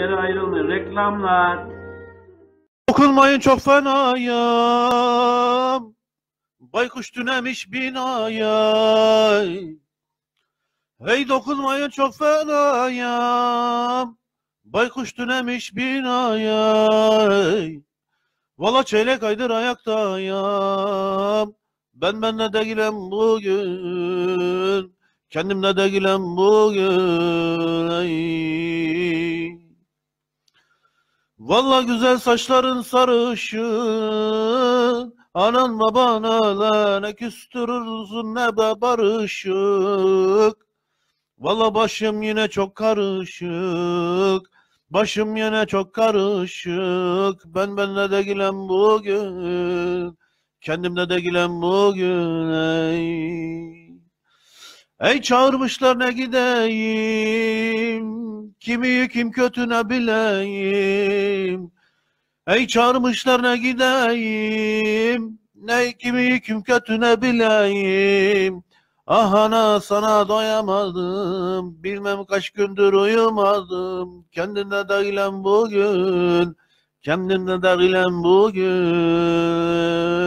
yere ayrılmayın. Reklamlar. Dokunmayın çok fenayım. Baykuş dünemiş binaya. Hey dokunmayın çok fenayım. Baykuş dünemiş binaya. Valla çeyrek aydır ayaktayım. Ben benle değilim bugün. Kendimle değilim bugün. Ay. Valla güzel saçların sarışın Anan baban öyle ne küstürürsün ne be barışık Valla başım yine çok karışık Başım yine çok karışık Ben benle de gilem bugün Kendimde de gilem bugün ey Ey çağırmışlar ne gideyim kim iyi kim kötü ne bileyim. Ey çağırmışlar gideyim. Ne kim iyi kim kötü ne bileyim. Ah ana sana doyamadım. Bilmem kaç gündür uyumadım. Kendimde değilim bugün. Kendimde değilim bugün.